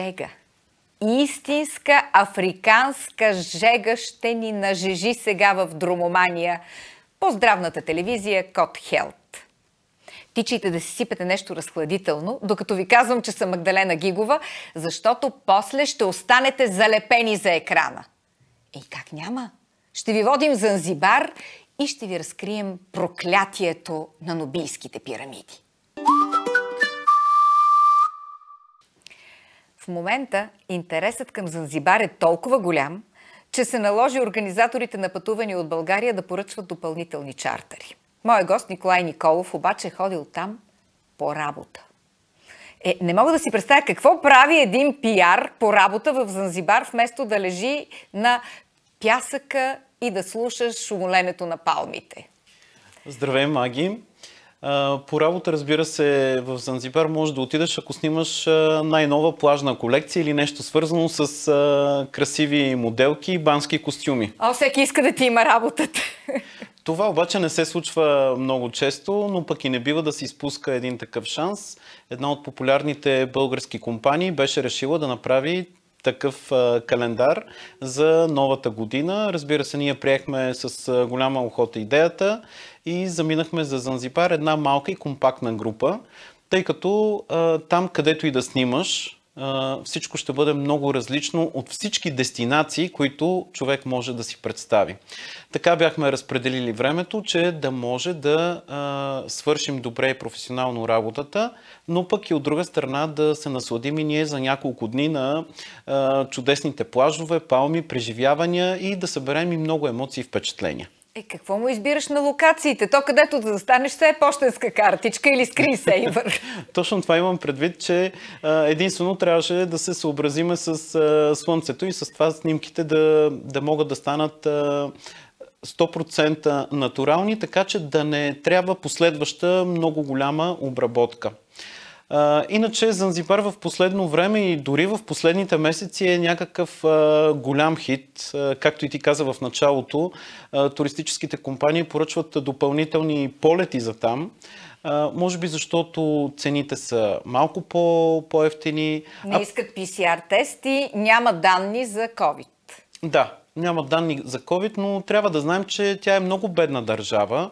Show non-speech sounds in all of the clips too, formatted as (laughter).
жега. Истинска африканска жега ще ни нажежи сега в Дромомания по здравната телевизия Кот Хелт. Тичайте да си сипете нещо разхладително, докато ви казвам, че съм Магдалена Гигова, защото после ще останете залепени за екрана. И как няма? Ще ви водим Занзибар и ще ви разкрием проклятието на нобийските пирамиди. В момента интересът към Занзибар е толкова голям, че се наложи организаторите на пътувания от България да поръчват допълнителни чартери. Мой гост Николай Николов обаче е ходил там по работа. Е, не мога да си представя какво прави един пиар по работа в Занзибар, вместо да лежи на пясъка и да слушаш шумоленето на палмите. Здравей, маги! по работа, разбира се, в Занзибар можеш да отидеш, ако снимаш най-нова плажна колекция или нещо свързано с а, красиви моделки и бански костюми. А всеки иска да ти има работата. Това обаче не се случва много често, но пък и не бива да се изпуска един такъв шанс. Една от популярните български компании беше решила да направи такъв календар за новата година. Разбира се, ние приехме с голяма охота идеята и заминахме за Занзибар, една малка и компактна група, тъй като а, там, където и да снимаш, а, всичко ще бъде много различно от всички дестинации, които човек може да си представи. Така бяхме разпределили времето, че да може да а, свършим добре и професионално работата, но пък и от друга страна да се насладим и ние за няколко дни на а, чудесните плажове, палми, преживявания и да съберем и много емоции и впечатления. Е, какво му избираш на локациите? То където да застанеш, все е почтенска картичка или скринсейвър. (laughs) Точно това имам предвид, че единствено трябваше да се съобразиме с слънцето и с това снимките да, да могат да станат 100% натурални, така че да не трябва последваща много голяма обработка иначе Занзибар в последно време и дори в последните месеци е някакъв голям хит. както и ти каза в началото, туристическите компании поръчват допълнителни полети за там. може би защото цените са малко по- по-ефтини. Не искат PCR тести, няма данни за COVID. Да, няма данни за COVID, но трябва да знаем, че тя е много бедна държава,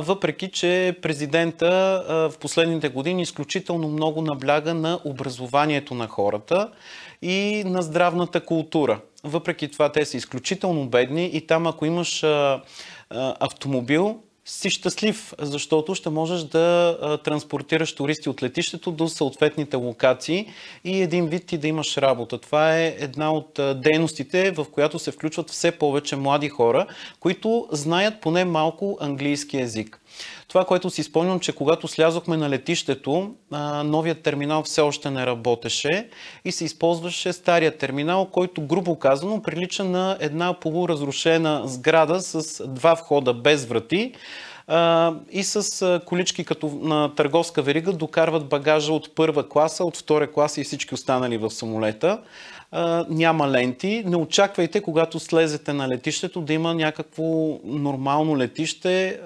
въпреки че президента в последните години изключително много набляга на образованието на хората и на здравната култура. Въпреки това те са изключително бедни и там ако имаш автомобил, си щастлив, защото ще можеш да транспортираш туристи от летището до съответните локации и един вид ти да имаш работа. Това е една от дейностите, в която се включват все повече млади хора, които знаят поне малко английски язик. Това, което си спомням, че когато слязохме на летището, новият терминал все още не работеше и се използваше стария терминал, който грубо казано прилича на една полуразрушена сграда с два входа без врати и с колички като на търговска верига докарват багажа от първа класа, от втора класа и всички останали в самолета няма ленти. Не очаквайте, когато слезете на летището, да има някакво нормално летище.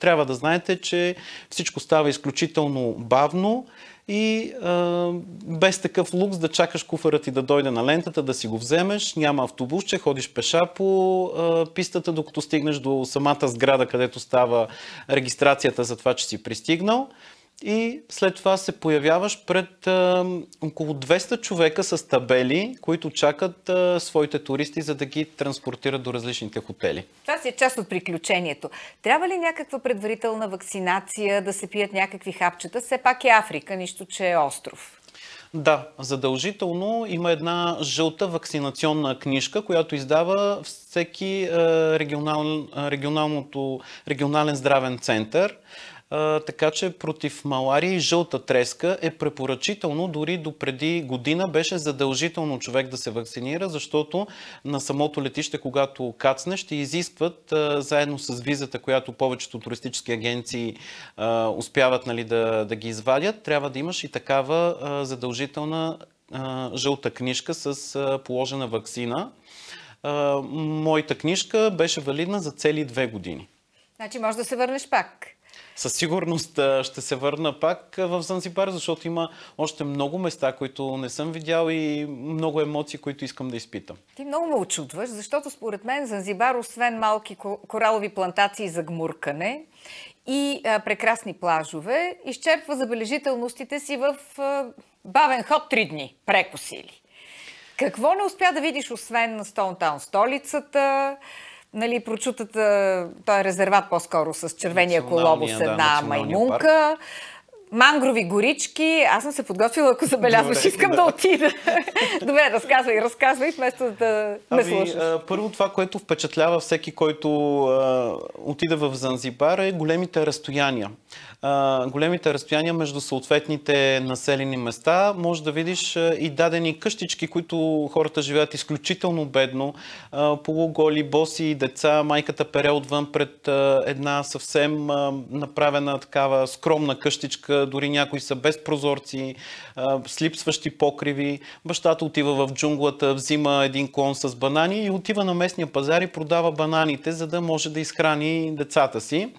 трябва да знаете, че всичко става изключително бавно и а, без такъв лукс да чакаш куфарът и да дойде на лентата, да си го вземеш, няма автобус, че ходиш пеша по а, пистата, докато стигнеш до самата сграда, където става регистрацията за това, че си пристигнал и след това се появяваш пред а, около 200 човека с табели, които чакат а, своите туристи, за да ги транспортират до различните хотели. Това си е част от приключението. Трябва ли някаква предварителна вакцинация, да се пият някакви хапчета? Все пак е Африка, нищо, че е остров. Да, задължително има една жълта вакцинационна книжка, която издава всеки е, регионал, регионален здравен център. А, така че против малария и жълта треска е препоръчително, дори до преди година беше задължително човек да се вакцинира, защото на самото летище, когато кацне, ще изискват а, заедно с визата, която повечето туристически агенции а, успяват нали, да, да ги извадят, трябва да имаш и такава а, задължителна а, жълта книжка с а, положена вакцина. А, моята книжка беше валидна за цели две години. Значи може да се върнеш пак със сигурност ще се върна пак в Занзибар, защото има още много места, които не съм видял и много емоции, които искам да изпитам. Ти много ме очудваш, защото според мен Занзибар, освен малки коралови плантации за гмуркане и а, прекрасни плажове, изчерпва забележителностите си в а, бавен ход три дни, прекосили. Какво не успя да видиш, освен на Стоунтаун столицата, нали, прочутата, той е резерват по-скоро с червения колобус, една маймунка. Парк. Мангрови горички. Аз съм се подготвила, ако забелязваш. Искам да, да отида. Добре, разказвай, разказвай, вместо да ами, ме слушаш. първо това, което впечатлява всеки, който отида в Занзибар е големите разстояния. големите разстояния между съответните населени места. Може да видиш и дадени къщички, които хората живеят изключително бедно. полуголи, боси, деца, майката пере отвън пред една съвсем направена такава скромна къщичка дори някои са без прозорци, слипсващи покриви. Бащата отива в джунглата, взима един клон с банани и отива на местния пазар и продава бананите, за да може да изхрани децата си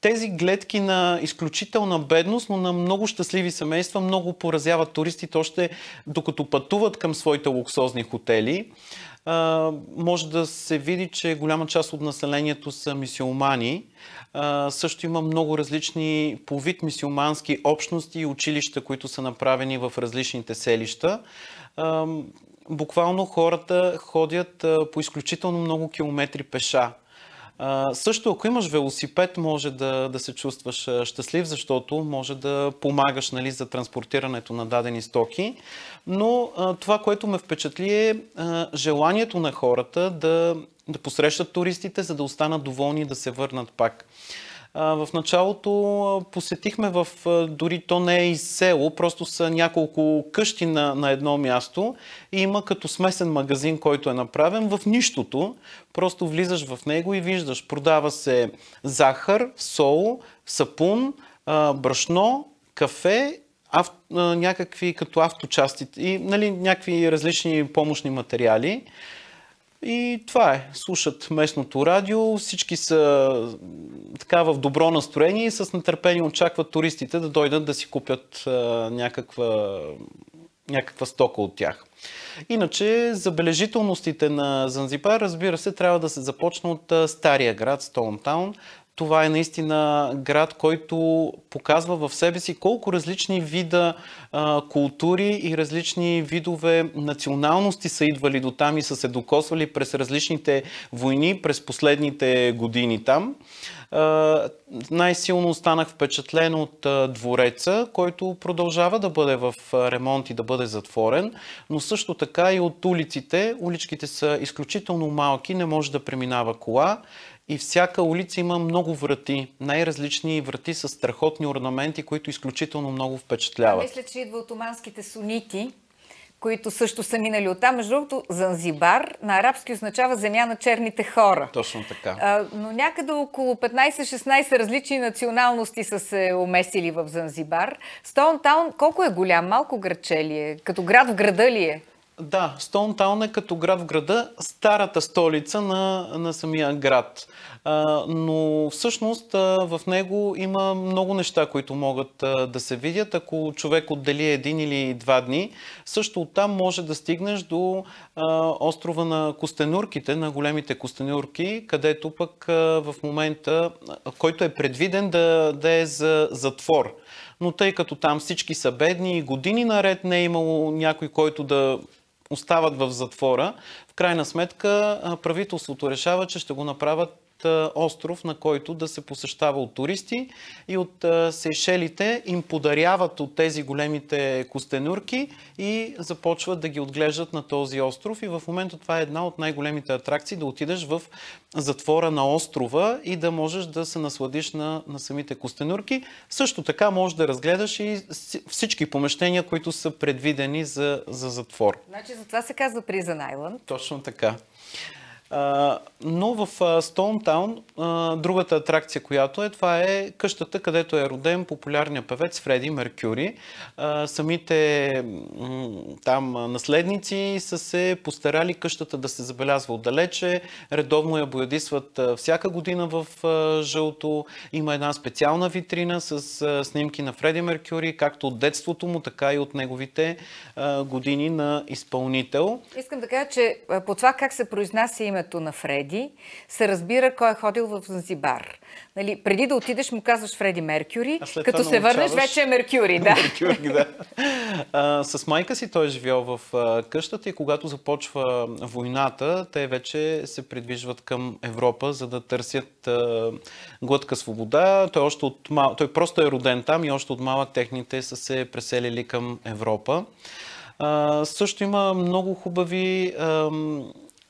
тези гледки на изключителна бедност, но на много щастливи семейства много поразяват туристите още докато пътуват към своите луксозни хотели. може да се види, че голяма част от населението са мисиомани също има много различни по вид мисиомански общности и училища, които са направени в различните селища. буквално хората ходят по изключително много километри пеша също, ако имаш велосипед, може да, да се чувстваш щастлив, защото може да помагаш нали, за транспортирането на дадени стоки. Но това, което ме впечатли е желанието на хората да, да посрещат туристите, за да останат доволни и да се върнат пак. В началото посетихме в, дори то не е и село, просто са няколко къщи на, на едно място и има като смесен магазин, който е направен в нищото. Просто влизаш в него и виждаш, продава се захар, сол, сапун, брашно, кафе ав, някакви като авточасти и нали, някакви различни помощни материали. И това е. Слушат местното радио, всички са така в добро настроение и с нетърпение очакват туристите да дойдат да си купят а, някаква, някаква стока от тях. Иначе забележителностите на Занзибар, разбира се, трябва да се започне от а, стария град Стоунтаун, това е наистина град, който показва в себе си колко различни вида а, култури и различни видове националности са идвали до там и са се докосвали през различните войни през последните години там. А, най-силно останах впечатлен от а, двореца, който продължава да бъде в ремонт и да бъде затворен, но също така и от улиците. Уличките са изключително малки, не може да преминава кола и всяка улица има много врати, най-различни врати с страхотни орнаменти, които изключително много впечатляват. мисля, че идва от оманските сунити, които също са минали оттам. Между другото, Занзибар на арабски означава земя на черните хора. Точно така. А, но някъде около 15-16 различни националности са се умесили в Занзибар. Стоунтаун колко е голям? Малко градче ли е? Като град в града ли е? Да, Стоунтаун е като град в града, старата столица на, на самия град. А, но всъщност а, в него има много неща, които могат а, да се видят. Ако човек отдели един или два дни, също оттам може да стигнеш до а, острова на Костенурките, на големите Костенурки, където пък а, в момента, а, който е предвиден да, да е за затвор но тъй като там всички са бедни и години наред не е имало някой, който да остават в затвора. В крайна сметка правителството решава, че ще го направят остров, на който да се посещава от туристи и от Сейшелите им подаряват от тези големите костенурки и започват да ги отглеждат на този остров и в момента това е една от най-големите атракции да отидеш в затвора на острова и да можеш да се насладиш на, на самите костенурки. Също така можеш да разгледаш и всички помещения, които са предвидени за, за затвор. Значи за това се казва Prison Island. Точно така но в Стоунтаун другата атракция, която е, това е къщата, където е роден популярният певец Фреди Меркюри. самите там наследници са се постарали къщата да се забелязва отдалече. Редовно я боядисват всяка година в жълто. Има една специална витрина с снимки на Фреди Меркюри, както от детството му, така и от неговите години на изпълнител. Искам да кажа, че по това как се произнася име името на Фреди, се разбира кой е ходил в Занзибар. Нали, преди да отидеш, му казваш Фреди Меркюри, като се върнеш, вече е Меркюри. Да. Меркюри да. А, с майка си той е живял в а, къщата и когато започва войната, те вече се придвижват към Европа, за да търсят а, глътка свобода. Той, още от мал... той просто е роден там и още от малък техните са се преселили към Европа. А, също има много хубави А,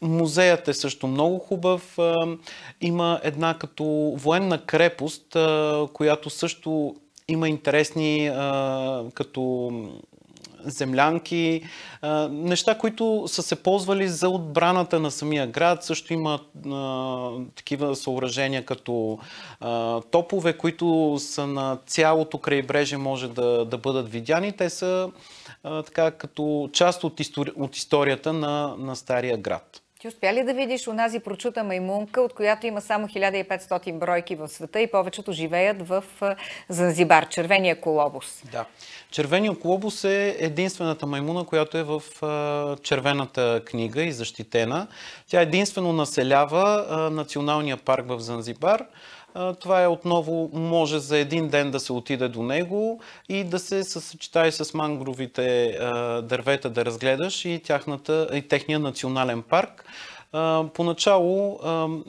Музеят е също много хубав. Е, има една като военна крепост, е, която също има интересни е, като землянки, неща, които са се ползвали за отбраната на самия град. Също има такива съоръжения като топове, които са на цялото крайбрежие може да, да бъдат видяни. Те са така като част от, от историята на, на Стария град. Ти успя ли да видиш унази, прочута маймунка, от която има само 1500 бройки в света и повечето живеят в Занзибар, червения колобус? Да. Червения колобус е единствената маймуна, която е в червената книга и защитена. Тя единствено населява националния парк в Занзибар това е отново, може за един ден да се отиде до него и да се съчетае с мангровите дървета да разгледаш и, тяхната, и техния национален парк. Поначало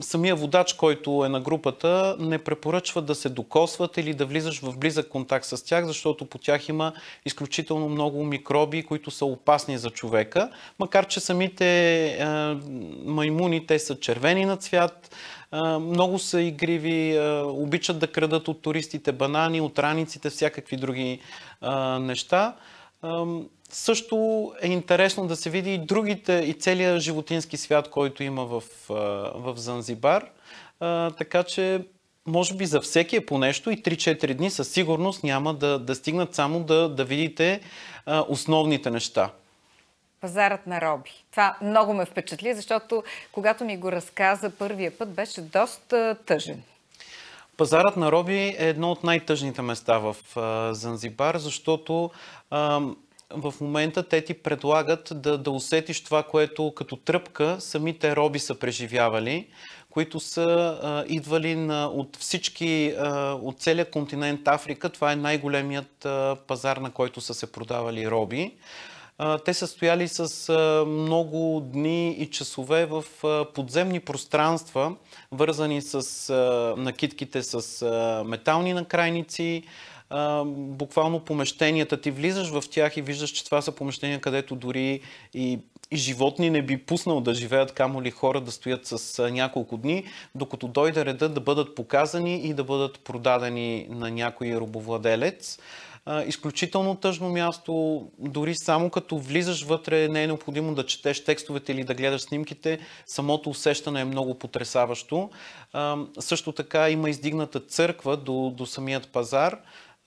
самия водач, който е на групата, не препоръчва да се докосват или да влизаш в близък контакт с тях, защото по тях има изключително много микроби, които са опасни за човека. Макар, че самите маймуни, те са червени на цвят, много са игриви, обичат да крадат от туристите банани, от раниците, всякакви други неща. Също е интересно да се види и другите, и целият животински свят, който има в, в Занзибар. Така че може би за всеки е по нещо и 3-4 дни със сигурност няма да, да стигнат само да, да видите основните неща. Пазарът на роби. Това много ме впечатли, защото когато ми го разказа първия път, беше доста тъжен. Пазарът на роби е едно от най-тъжните места в Занзибар, защото в момента те ти предлагат да, да усетиш това, което като тръпка самите роби са преживявали, които са а, идвали на, от всички, а, от целия континент Африка. Това е най-големият а, пазар, на който са се продавали роби те са стояли с много дни и часове в подземни пространства, вързани с накидките с метални накрайници. Буквално помещенията ти влизаш в тях и виждаш, че това са помещения, където дори и и животни не би пуснал да живеят, камо ли хора да стоят с няколко дни, докато дойде реда да бъдат показани и да бъдат продадени на някой робовладелец изключително тъжно място, дори само като влизаш вътре не е необходимо да четеш текстовете или да гледаш снимките, самото усещане е много потрясаващо. също така има издигната църква до, до самият пазар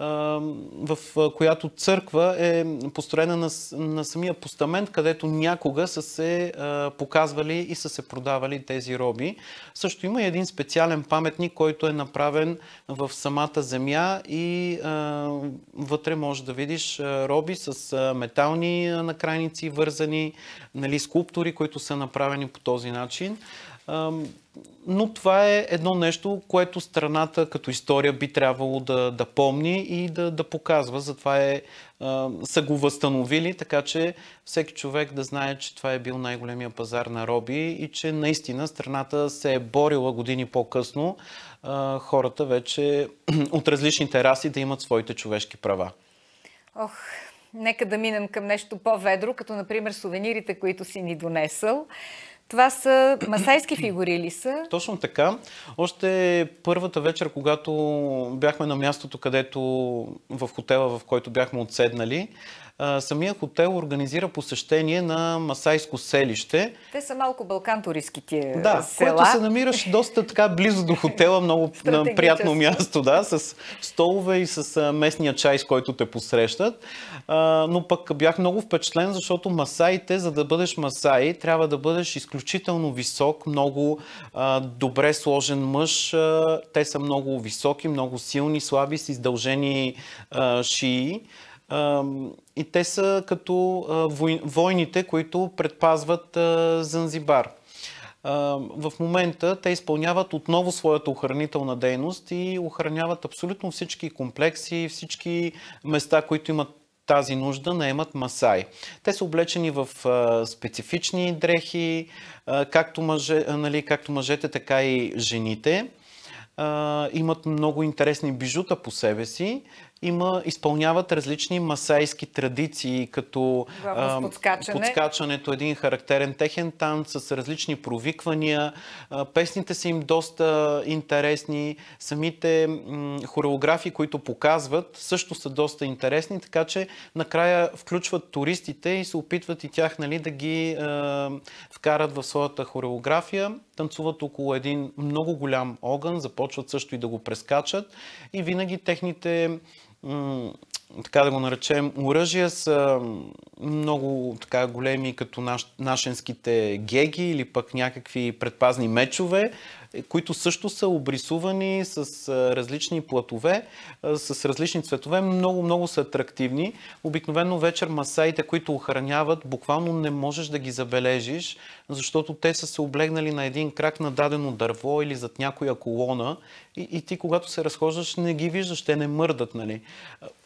в която църква е построена на, на самия постамент, където някога са се показвали и са се продавали тези роби. Също има и един специален паметник, който е направен в самата земя и вътре може да видиш роби с метални накрайници, вързани, нали, скулптури, които са направени по този начин но това е едно нещо, което страната като история би трябвало да, да помни и да, да показва. Затова е, а, са го възстановили, така че всеки човек да знае, че това е бил най-големия пазар на роби и че наистина страната се е борила години по-късно а, хората вече (clears throat) от различните раси да имат своите човешки права. Ох, нека да минем към нещо по-ведро, като например сувенирите, които си ни донесъл. Това са масайски фигури ли са? Точно така. Още първата вечер, когато бяхме на мястото, където в хотела, в който бяхме отседнали, самия хотел организира посещение на Масайско селище. Те са малко балкантуристки тия да, села. Да, което се намираш доста така близо до хотела, много приятно място, да, с столове и с местния чай, с който те посрещат. но пък бях много впечатлен, защото масаите, за да бъдеш масаи, трябва да бъдеш изключително висок, много добре сложен мъж. те са много високи, много силни, слаби, с издължени а, шии. И те са като войните, които предпазват Занзибар. В момента те изпълняват отново своята охранителна дейност и охраняват абсолютно всички комплекси, всички места, които имат тази нужда наемат масай. Те са облечени в специфични дрехи, както, мъже, нали, както мъжете, така и жените. имат много интересни бижута по себе си има, изпълняват различни масайски традиции, като а, подскачане. подскачането, един характерен техен танц с различни провиквания. песните са им доста интересни. Самите хореографии, които показват, също са доста интересни, така че накрая включват туристите и се опитват и тях нали, да ги вкарат в своята хореография. Танцуват около един много голям огън, започват също и да го прескачат и винаги техните така да го наречем, оръжия са много така големи като наш, нашенските геги или пък някакви предпазни мечове които също са обрисувани с различни платове, с различни цветове. Много, много са атрактивни. Обикновено вечер масаите, които охраняват, буквално не можеш да ги забележиш, защото те са се облегнали на един крак на дадено дърво или зад някоя колона и, и ти, когато се разхождаш, не ги виждаш, те не мърдат, нали?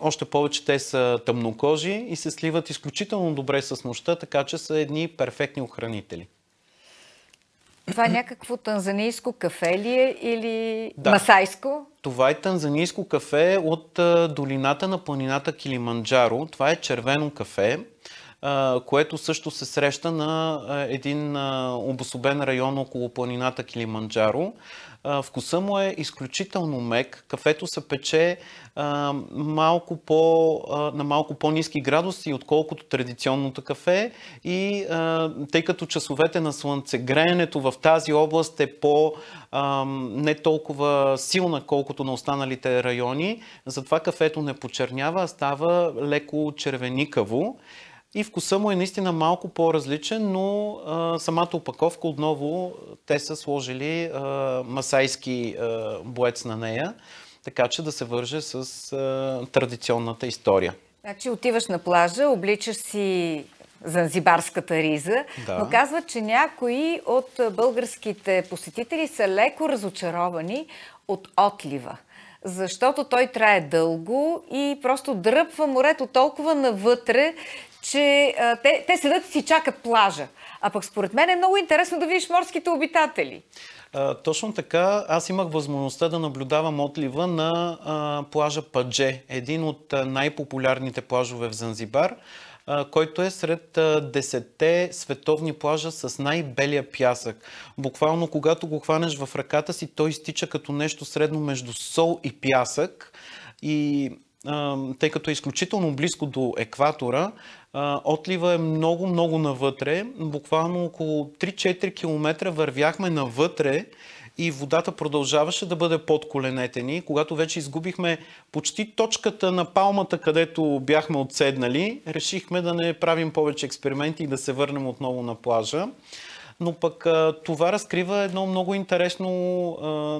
Още повече те са тъмнокожи и се сливат изключително добре с нощта, така че са едни перфектни охранители. Това е някакво танзанийско кафе ли е или да. масайско? Това е танзанийско кафе от долината на планината Килиманджаро. Това е червено кафе, което също се среща на един обособен район около планината Килиманджаро вкуса му е изключително мек. Кафето се пече малко по, на малко по-низки градуси, отколкото традиционното кафе. И тъй като часовете на слънце, греенето в тази област е по не толкова силна, колкото на останалите райони, затова кафето не почернява, а става леко червеникаво. И вкуса му е наистина малко по-различен, но а, самата опаковка отново те са сложили а, масайски а, боец на нея, така че да се върже с а, традиционната история. Значи отиваш на плажа, обличаш си занзибарската риза, да. но казват, че някои от българските посетители са леко разочаровани от отлива защото той трае дълго и просто дръпва морето толкова навътре, че а, те, те седат и си чакат плажа. А пък според мен е много интересно да видиш морските обитатели. А, точно така. Аз имах възможността да наблюдавам отлива на а, плажа Падже, един от най-популярните плажове в Занзибар който е сред 10 световни плажа с най-белия пясък. Буквално, когато го хванеш в ръката си, той изтича като нещо средно между сол и пясък. И тъй като е изключително близко до екватора, отлива е много, много навътре. Буквално около 3-4 км вървяхме навътре и водата продължаваше да бъде под коленете ни. Когато вече изгубихме почти точката на палмата, където бяхме отседнали, решихме да не правим повече експерименти и да се върнем отново на плажа но пък това разкрива едно много интересно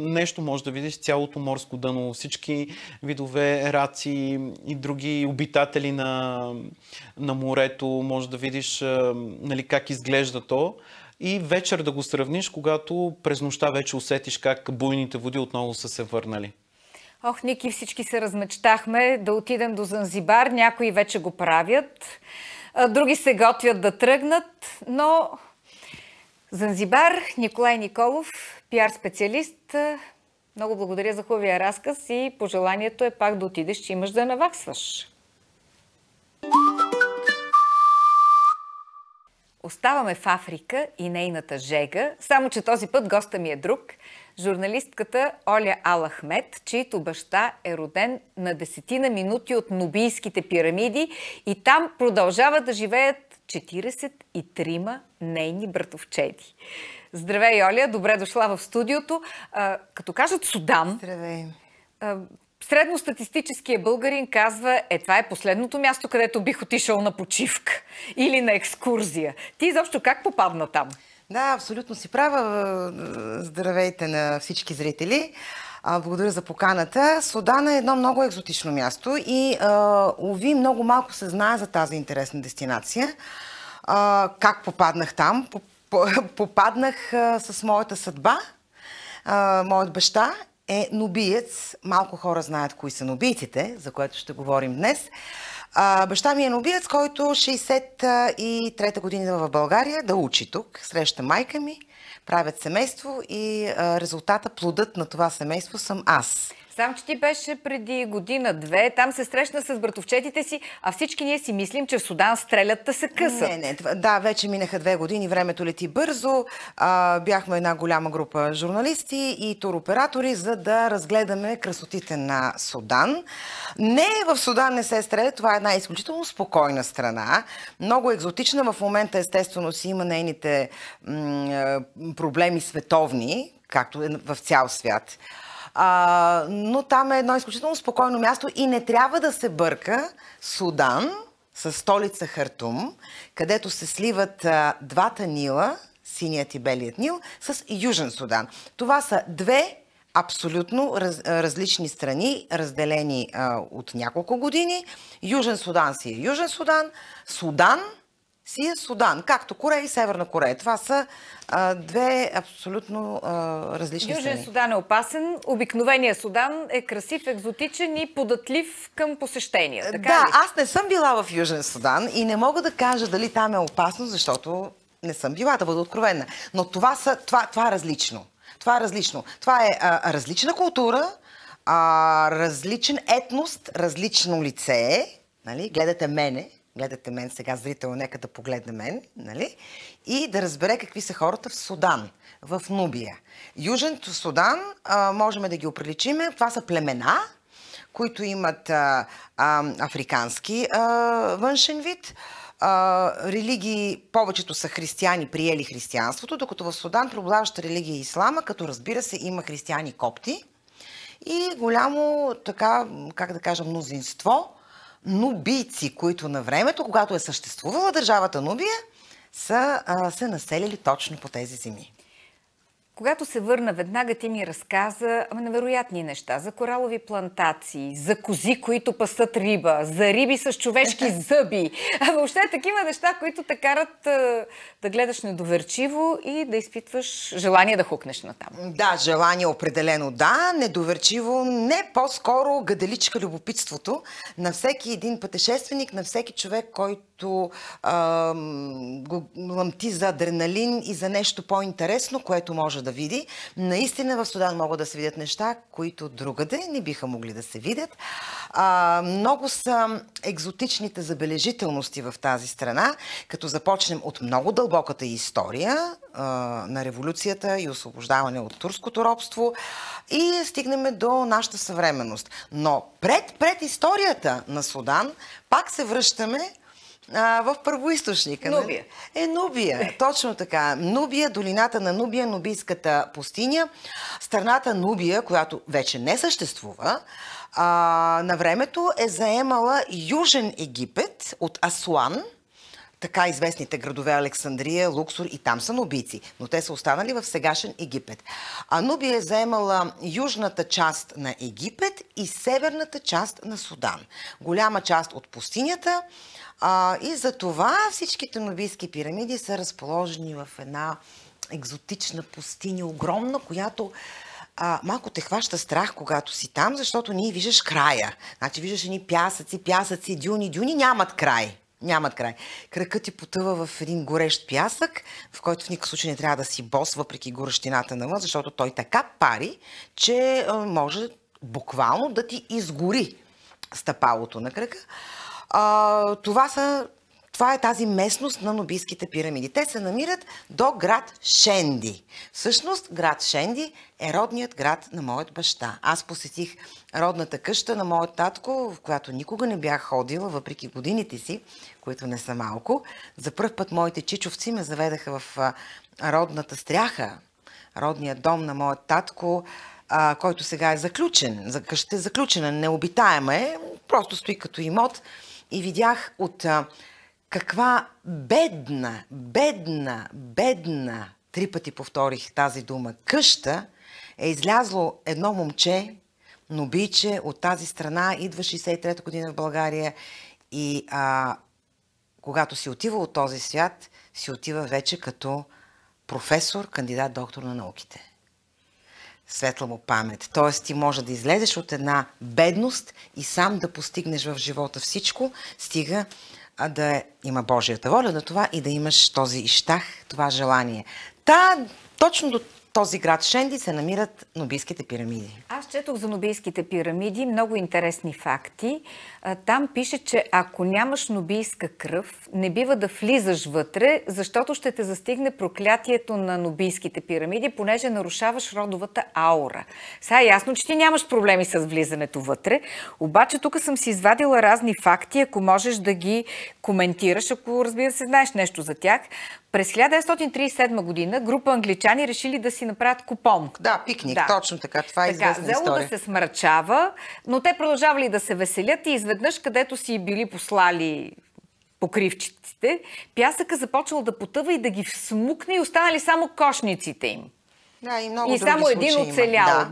нещо. Може да видиш цялото морско дъно, всички видове раци и други обитатели на, на морето. Може да видиш нали, как изглежда то и вечер да го сравниш, когато през нощта вече усетиш как буйните води отново са се върнали. Ох, Ники, всички се размечтахме да отидем до Занзибар. Някои вече го правят, други се готвят да тръгнат, но Занзибар, Николай Николов, пиар специалист. Много благодаря за хубавия разказ и пожеланието е пак да отидеш, че имаш да наваксваш. Оставаме в Африка и нейната жега, само че този път госта ми е друг журналистката Оля Алахмет, чийто баща е роден на десетина минути от нубийските пирамиди и там продължава да живеят 43-ма нейни братовчети. Здравей, Оля, добре дошла в студиото. А, като кажат Судан, Здравей. А, средностатистическия българин казва, е, това е последното място, където бих отишъл на почивка или на екскурзия. Ти изобщо как попадна там? Да, абсолютно си права. Здравейте на всички зрители. благодаря за поканата. Судан е едно много екзотично място и, а, уви, много малко се знае за тази интересна дестинация. А, как попаднах там? (laughs) Попаднах а, с моята съдба. А, моят баща е нобиец. Малко хора знаят кои са нобийците, за което ще говорим днес. А, баща ми е нобиец, който 63-та година в България да учи тук. Среща майка ми, правят семейство и а, резултата, плодът на това семейство съм аз. Сам, че ти беше преди година-две, там се срещна с братовчетите си, а всички ние си мислим, че в Судан стрелят да се късат. Не, не, да, вече минаха две години, времето лети бързо. А, бяхме една голяма група журналисти и туроператори, за да разгледаме красотите на Судан. Не, в Судан не се стреля. това е една изключително спокойна страна, много екзотична. В момента, естествено, си има нейните проблеми световни, както е в цял свят. А, но там е едно изключително спокойно място и не трябва да се бърка Судан с столица Хартум, където се сливат а, двата Нила, синият и белият Нил, с Южен Судан. Това са две абсолютно раз, различни страни, разделени а, от няколко години. Южен Судан си е Южен Судан. Судан – си Судан, както Корея и Северна Корея. Това са а, две абсолютно а, различни Южен страни. Южен Судан е опасен, обикновения Судан е красив, екзотичен и податлив към посещения. Е, така да, ли? аз не съм била в Южен Судан и не мога да кажа дали там е опасно, защото не съм била, да бъда откровена. Но това, са, това, това е различно. Това е различно. Това е а, различна култура, а, различен етност, различно лице. Нали? Гледате мене, гледате мен сега зрител, нека да погледне мен, нали? И да разбере какви са хората в Судан, в Нубия. Южен Судан, а, можем да ги оприличиме, това са племена, които имат а, а, африкански а, външен вид. А, религии, повечето са християни, приели християнството, докато в Судан преобладаваща религия е ислама, като разбира се има християни копти и голямо така, как да кажа, мнозинство нубийци, които на времето, когато е съществувала държавата Нубия, са а, се населили точно по тези земи. Когато се върна веднага, ти ми разказа невероятни неща. За коралови плантации, за кози, които пасат риба, за риби с човешки (laughs) зъби. А въобще такива неща, които те карат да гледаш недоверчиво и да изпитваш желание да хукнеш на там. Да, желание определено да, недоверчиво не, по-скоро гаделичка любопитството на всеки един пътешественик, на всеки човек, който ам, го ламти за адреналин и за нещо по-интересно, което може да да види. Наистина в Судан могат да се видят неща, които другаде не биха могли да се видят. А, много са екзотичните забележителности в тази страна, като започнем от много дълбоката история а, на революцията и освобождаване от турското робство и стигнем до нашата съвременност. Но пред, пред историята на Судан пак се връщаме а, в първоисточника. Нали? Нубия. Е, Нубия. Е. Точно така. Нубия, долината на Нубия, Нубийската пустиня, страната Нубия, която вече не съществува, а, на времето е заемала Южен Египет от Аслан – така известните градове Александрия, Луксор и там са нубийци, но те са останали в сегашен Египет. А Нубия е заемала южната част на Египет и северната част на Судан. Голяма част от пустинята а, и за това всичките нубийски пирамиди са разположени в една екзотична пустиня, огромна, която а, малко те хваща страх, когато си там, защото ние виждаш края. Значи виждаш ни пясъци, пясъци, дюни, дюни нямат край нямат край. Кръкът ти потъва в един горещ пясък, в който в никакъв случай не трябва да си бос, въпреки горещината на мъз, защото той така пари, че може буквално да ти изгори стъпалото на кръка. А, това са това е тази местност на Нубийските пирамиди. Те се намират до град Шенди. Всъщност, град Шенди е родният град на моят баща. Аз посетих родната къща на моят татко, в която никога не бях ходила, въпреки годините си, които не са малко. За първ път моите чичовци ме заведаха в родната стряха, родният дом на моят татко, който сега е заключен. За къщата е заключена, необитаема е, просто стои като имот. И видях от каква бедна, бедна, бедна, три пъти повторих тази дума, къща е излязло едно момче, биче от тази страна, идва 63-та година в България и а, когато си отива от този свят, си отива вече като професор, кандидат доктор на науките. Светла му памет. Тоест ти може да излезеш от една бедност и сам да постигнеш в живота всичко, стига а да има Божията воля на това и да имаш този ищах, това желание. Та, точно до този град Шенди се намират Нобийските пирамиди. Аз четох за Нобийските пирамиди много интересни факти. Там пише, че ако нямаш нобийска кръв, не бива да влизаш вътре, защото ще те застигне проклятието на Нобийските пирамиди, понеже нарушаваш родовата аура. Сега е ясно, че ти нямаш проблеми с влизането вътре, обаче тук съм си извадила разни факти, ако можеш да ги коментираш, ако разбира се знаеш нещо за тях. През 1937 година група англичани решили да си направят купон. Да, пикник, да. точно така. Това е така, известна история. да се смърчава, но те продължавали да се веселят и изведнъж, където си били послали покривчиците, пясъка започнал да потъва и да ги всмукне и останали само кошниците им. Да, и много и само един оцелял. Да,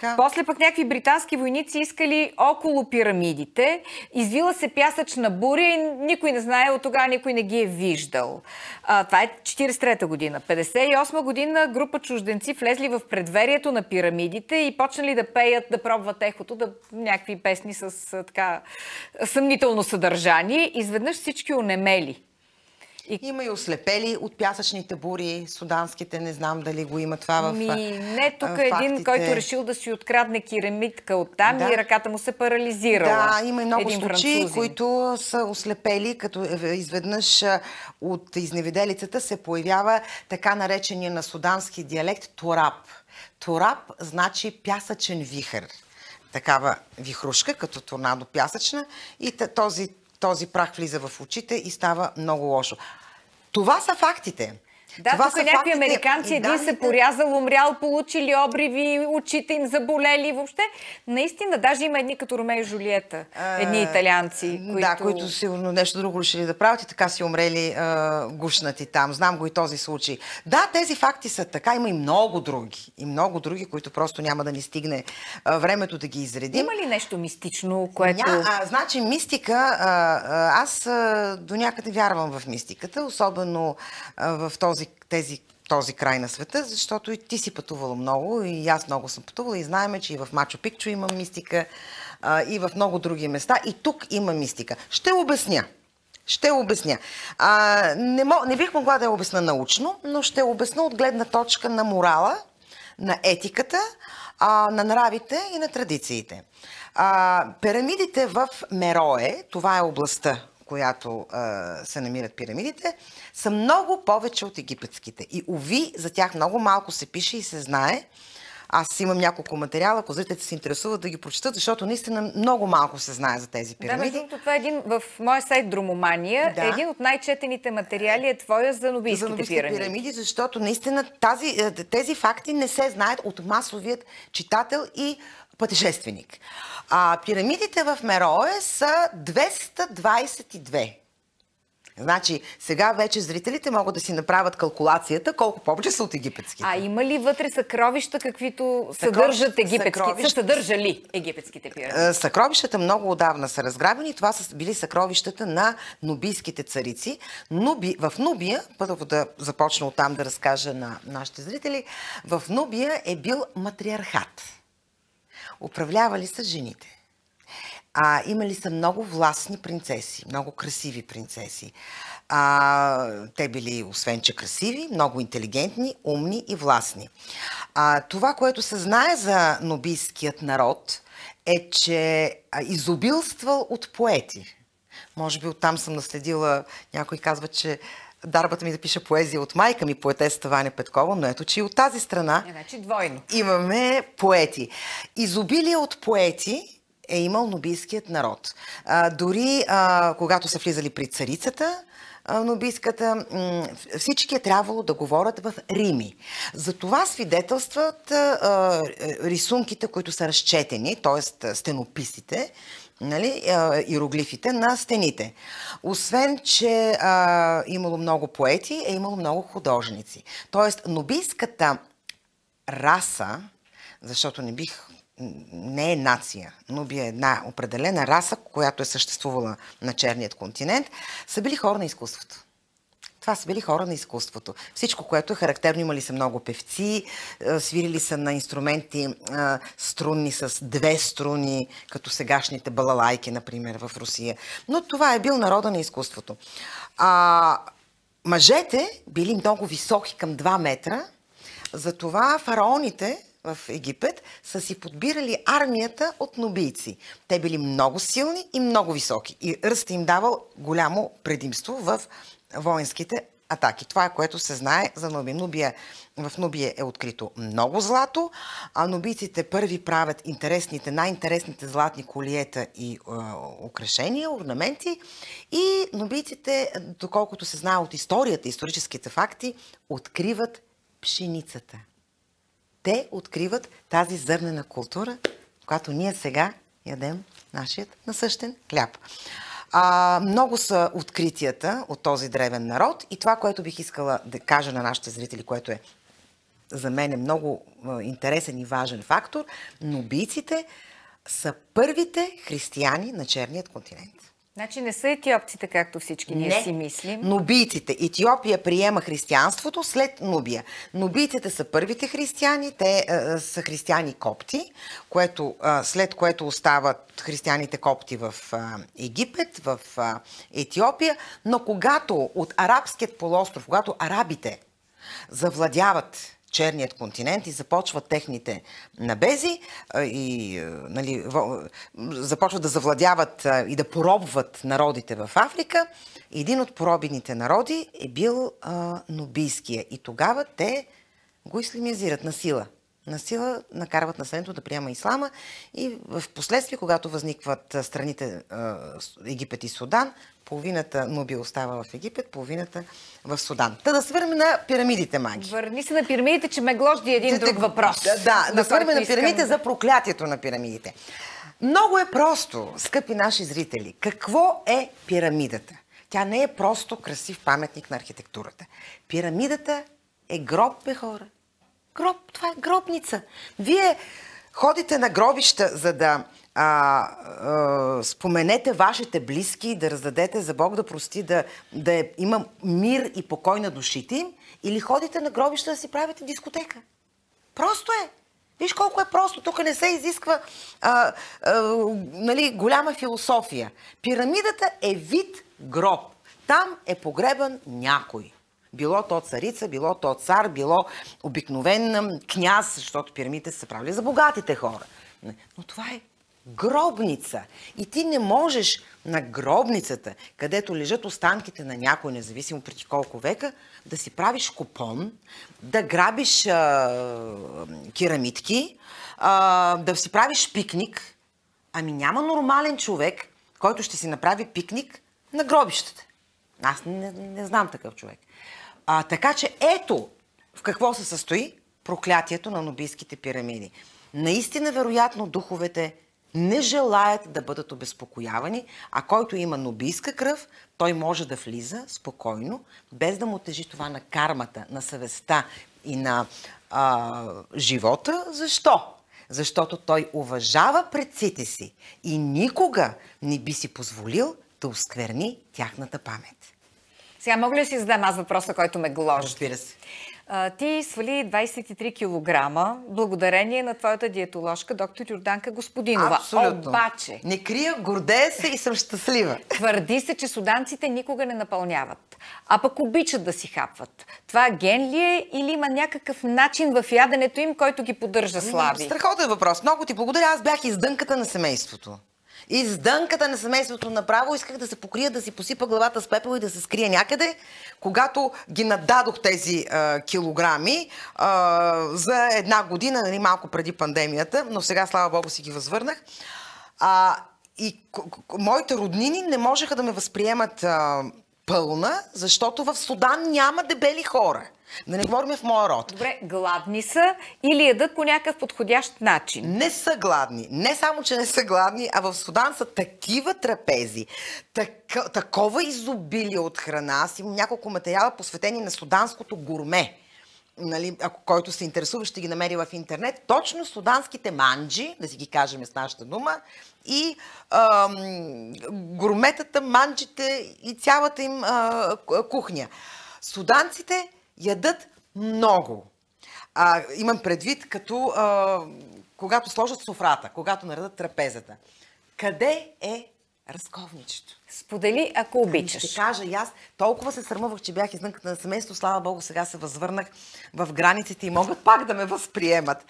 да. После пък някакви британски войници искали около пирамидите. Извила се пясъчна буря и никой не знае, от тогава никой не ги е виждал. А, това е 43-та година. 58-та година група чужденци влезли в предверието на пирамидите и почнали да пеят, да пробват ехото, да някакви песни с така съмнително съдържание. Изведнъж всички онемели. И... Има и ослепели от пясъчните бури, суданските, не знам дали го има това в Ми, не, тук фактите... един, който решил да си открадне керамитка от там да. и ръката му се парализирала. Да, има и много един случаи, французин. които са ослепели, като е, изведнъж от изневиделицата се появява така наречения на судански диалект тораб. Тораб значи пясъчен вихър такава вихрушка, като торнадо пясъчна и този този прах влиза в очите и става много лошо. Това са фактите. Да, Това тук са някакви фактите, американци, един даните... се порязал, умрял, получили обриви, очите им заболели въобще. Наистина, даже има едни като Ромео и Жулиета, е, едни италианци. Които... Да, които сигурно нещо друго решили да правят и така си умрели а, гушнати там. Знам го и този случай. Да, тези факти са така. Има и много други. И много други, които просто няма да ни стигне а, времето да ги изредим. Има ли нещо мистично, което... Ня, а, значи, мистика... А, аз а, до някъде вярвам в мистиката, особено а, в този този, тези, този край на света, защото и ти си пътувала много, и аз много съм пътувала, и знаеме, че и в Мачо Пикчо има мистика, а, и в много други места, и тук има мистика. Ще обясня. Ще обясня. А, не, мог, не бих могла да я обясна научно, но ще обясна от гледна точка на морала, на етиката, а, на нравите и на традициите. А, пирамидите в Мерое, това е областта, която а, се намират пирамидите, са много повече от египетските. И уви, за тях много малко се пише и се знае. Аз имам няколко материала, ако зрителите се интересуват да ги прочитат, защото наистина много малко се знае за тези пирамиди. Да, между това е един, в моя сайт Дромомания, да. един от най-четените материали е твоя за новийските, за новийските пирамиди. пирамиди. Защото наистина тази, е, тези факти не се знаят от масовият читател и пътешественик. А пирамидите в Мерое са 222. Значи, сега вече зрителите могат да си направят калкулацията колко повече са от египетските. А има ли вътре съкровища, каквито съдържат египетските? Съдържа ли египетските пирамиди? Е, съкровищата много отдавна са разграбени. Това са били съкровищата на нубийските царици. Нуби... В Нубия, първо да започна от там да разкажа на нашите зрители, в Нубия е бил матриархат. Управлявали са жените. А, имали са много властни принцеси, много красиви принцеси. А, те били, освен че красиви, много интелигентни, умни и властни. А, това, което се знае за нобийският народ, е, че изобилствал от поети. Може би оттам съм наследила, някой казва, че дарбата ми да пиша поезия от майка ми, поетес Ваня Петкова, но ето, че и от тази страна е, значи, двойно. имаме поети. Изобилие от поети е имал нубийският народ. А, дори а, когато са влизали при царицата, нобийската, всички е трябвало да говорят в рими. За това свидетелстват а, рисунките, които са разчетени, т.е. стенописите, нали, иероглифите на стените. Освен, че а, имало много поети, е имало много художници. Тоест, нобийската раса, защото не бих не е нация, но би е една определена раса, която е съществувала на черният континент, са били хора на изкуството. Това са били хора на изкуството. Всичко, което е характерно, имали са много певци, свирили са на инструменти струнни с две струни, като сегашните балалайки, например, в Русия. Но това е бил народа на изкуството. А, мъжете били много високи към 2 метра, затова фараоните в Египет са си подбирали армията от нобийци. Те били много силни и много високи. И ръста им давал голямо предимство в воинските атаки. Това е което се знае за Нуби. Нубия. Е- в Нубия е открито много злато, а нубийците първи правят интересните, най-интересните златни колиета и е, украшения, орнаменти. И нубийците, доколкото се знае от историята, историческите факти, откриват пшеницата. Те откриват тази зърнена култура, която ние сега ядем нашият насъщен хляб. А, много са откритията от този древен народ и това, което бих искала да кажа на нашите зрители, което е за мен е много интересен и важен фактор, нубийците са първите християни на черният континент. Значи не са етиопците, както всички ние не, си мислим. Нубийците. Етиопия приема християнството след Нубия. Нубийците са първите християни, те е, е, са християни копти, което, е, след което остават християните копти в Египет, в Етиопия. Но когато от арабският полуостров, когато арабите завладяват черният континент и започват техните набези и нали, започват да завладяват и да поробват народите в Африка. Един от поробените народи е бил а, нубийския. И тогава те го ислямизират на сила насила накарват населението да приема ислама и в последствие, когато възникват страните Египет и Судан, половината нуби остава в Египет, половината в Судан. Та да свърнем на пирамидите, маги. Върни се на пирамидите, че ме гложди един Та, друг въпрос. Да, да, да свърме на пирамидите искам... за проклятието на пирамидите. Много е просто, скъпи наши зрители. Какво е пирамидата? Тя не е просто красив паметник на архитектурата. Пирамидата е гроб, бе хора Гроб, това е гробница. Вие ходите на гробища, за да а, а, споменете вашите близки, да раздадете за Бог да прости, да, да е, има мир и покой на душите им, или ходите на гробища да си правите дискотека. Просто е. Виж колко е просто. Тук не се изисква а, а, нали, голяма философия. Пирамидата е вид гроб. Там е погребан някой. Било то царица, било то цар, било обикновен княз, защото пирамидите са правили за богатите хора. Но това е гробница. И ти не можеш на гробницата, където лежат останките на някой, независимо преди колко века, да си правиш купон, да грабиш а, керамитки, а, да си правиш пикник. Ами няма нормален човек, който ще си направи пикник на гробищата. Аз не, не знам такъв човек. А, така че ето в какво се състои проклятието на нубийските пирамиди. Наистина, вероятно, духовете не желаят да бъдат обезпокоявани, а който има нобийска кръв, той може да влиза спокойно, без да му тежи това на кармата, на съвестта и на а, живота. Защо? Защото той уважава предците си и никога не би си позволил да оскверни тяхната памет. Сега мога ли да си задам аз въпроса, който ме гложи? Разбира се. А, ти свали 23 кг благодарение на твоята диетоложка доктор Йорданка Господинова. Абсолютно. Обаче... Не крия, гордея се и съм щастлива. (laughs) Твърди се, че суданците никога не напълняват. А пък обичат да си хапват. Това ген ли е или има някакъв начин в яденето им, който ги поддържа ами, слаби? Страхотен въпрос. Много ти благодаря. Аз бях издънката на семейството издънката дънката на семейството направо исках да се покрия, да си посипа главата с пепел и да се скрия някъде. Когато ги нададох тези а, килограми а, за една година, нали, малко преди пандемията, но сега, слава богу, си ги възвърнах. А, и моите роднини не можеха да ме възприемат а, пълна, защото в Судан няма дебели хора. Да не говорим в моя род. Добре, гладни са или ядат по някакъв подходящ начин? Не са гладни. Не само, че не са гладни, а в Судан са такива трапези, такова изобилие от храна. Аз имам няколко материала посветени на суданското гурме. Нали, ако който се интересува, ще ги намери в интернет. Точно суданските манджи, да си ги кажем с нашата дума, и ам, гурметата, манчите и цялата им а, кухня. Суданците ядат много. А, имам предвид като а, когато сложат софрата, когато наредат трапезата. Къде е разковничето? Сподели, ако ами, обичаш. ще кажа аз. Толкова се срамувах, че бях изнънката на семейство. Слава Богу, сега се възвърнах в границите и могат пак да ме възприемат.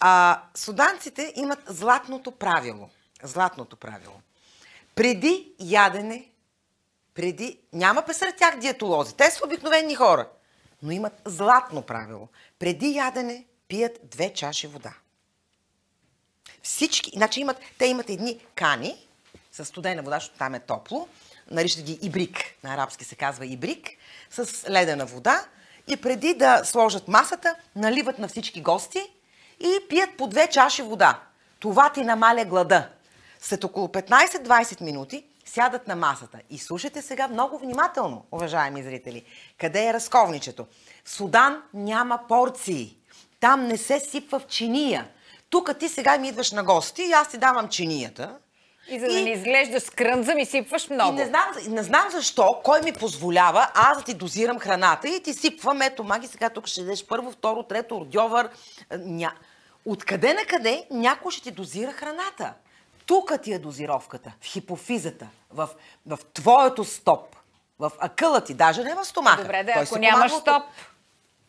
А, суданците имат златното правило златното правило. Преди ядене, преди... Няма пе сред тях диетолози. Те са обикновени хора. Но имат златно правило. Преди ядене пият две чаши вода. Всички, значи имат, те имат едни кани с студена вода, защото там е топло. Наричат ги ибрик. На арабски се казва ибрик. С ледена вода. И преди да сложат масата, наливат на всички гости и пият по две чаши вода. Това ти намаля глада. След около 15-20 минути сядат на масата. И слушайте сега много внимателно, уважаеми зрители, къде е разковничето. В Судан няма порции. Там не се сипва в чиния. Тук ти сега ми идваш на гости и аз ти давам чинията. И за да и... не изглежда скрънза, ми сипваш много. И не знам, не знам защо, кой ми позволява аз да ти дозирам храната и ти сипвам, ето, маги, сега тук ще дадеш първо, второ, трето, ордьовър. Е, ня... Откъде на къде някой ще ти дозира храната? Тук ти е дозировката, в хипофизата, в, в твоето стоп, в акъла ти, даже не в стомаха. Добре, да, ако нямаш стоп.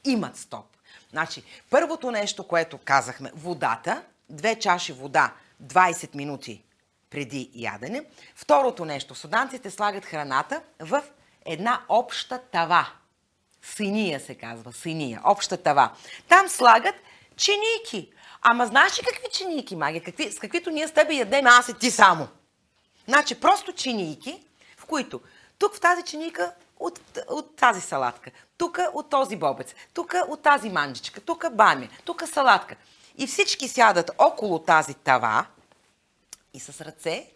Имат стоп. Значи, първото нещо, което казахме, водата, две чаши вода, 20 минути преди ядене. Второто нещо, суданците слагат храната в една обща тава. Синия се казва, синия, обща тава. Там слагат чиники. Ама знаеш ли какви чинийки, маги? Какви, с каквито ние с тебе ядем, аз и ти само. Значи, просто чинийки, в които тук в тази чиника от, от тази салатка, тук от този бобец, тук от тази манджичка, тук бамя, тук салатка. И всички сядат около тази тава и с ръце,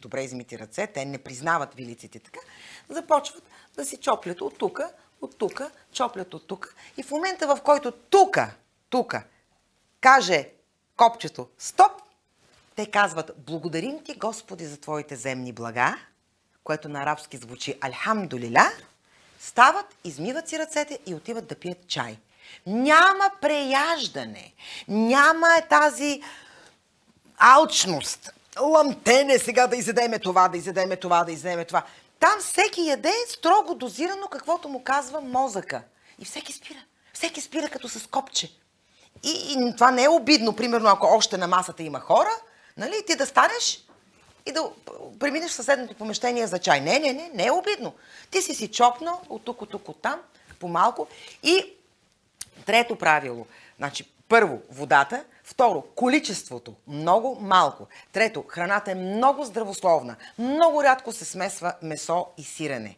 добре измити ръце, те не признават вилиците така, започват да си чоплят от тук, от тук, чоплят от тук. И в момента, в който тук, тук каже копчето стоп, те казват благодарим ти Господи за твоите земни блага, което на арабски звучи Альхамдулиля, стават, измиват си ръцете и отиват да пият чай. Няма преяждане, няма е тази алчност, ламтене сега да изедеме това, да изедеме това, да изедеме това. Там всеки яде строго дозирано каквото му казва мозъка. И всеки спира. Всеки спира като с копче. И, и това не е обидно, примерно, ако още на масата има хора, нали, ти да станеш и да преминеш в съседното помещение за чай. Не, не, не, не е обидно. Ти си си чопнал от тук, от тук, от там, по-малко. И трето правило. Значи, първо, водата. Второ, количеството. Много малко. Трето, храната е много здравословна. Много рядко се смесва месо и сирене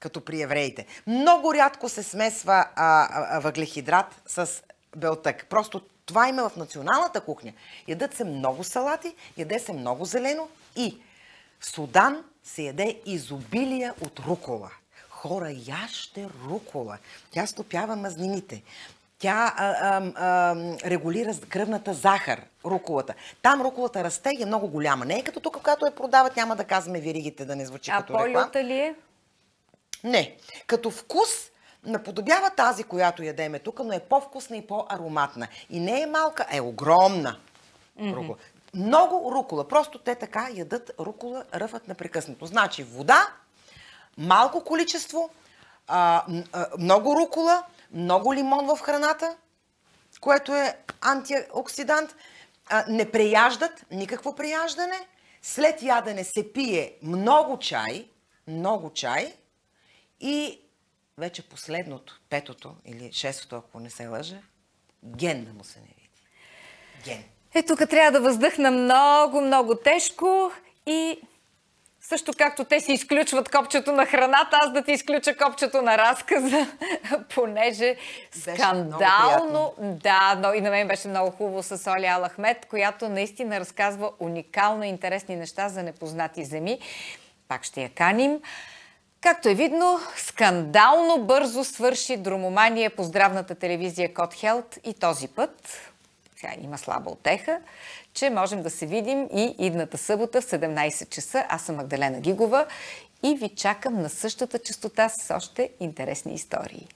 като при евреите. Много рядко се смесва а, а, въглехидрат с белтък. Просто това има в националната кухня. Ядат се много салати, яде се много зелено и в Судан се яде изобилие от рукола. Хора, яще рукола. Тя стопява мазнините. Тя а, а, а, регулира кръвната захар, руколата. Там руколата расте и е много голяма. Не е като тук, когато я продават, няма да казваме виригите, да не звучи а като реклама. А полиота ли е? Не. Като вкус наподобява тази, която ядеме тук, но е по-вкусна и по-ароматна. И не е малка, а е огромна. Mm-hmm. Рукола. Много рукола. Просто те така ядат рукола, ръфът непрекъснато. Значи вода, малко количество, а, много рукола, много лимон в храната, което е антиоксидант. А, не прияждат никакво прияждане, След ядене се пие много чай, много чай и вече последното, петото или шестото, ако не се лъжа. ген да му се не види. Ген. Е, тук трябва да въздъхна много, много тежко и също както те си изключват копчето на храната, аз да ти изключа копчето на разказа, (laughs) понеже скандално. Да, но и на мен беше много хубаво с Оля Алахмет, която наистина разказва уникално интересни неща за непознати земи. Пак ще я каним. Както е видно, скандално бързо свърши дромомания по здравната телевизия Код Хелт и този път сега има слаба отеха, че можем да се видим и идната събота в 17 часа. Аз съм Магдалена Гигова и ви чакам на същата частота с още интересни истории.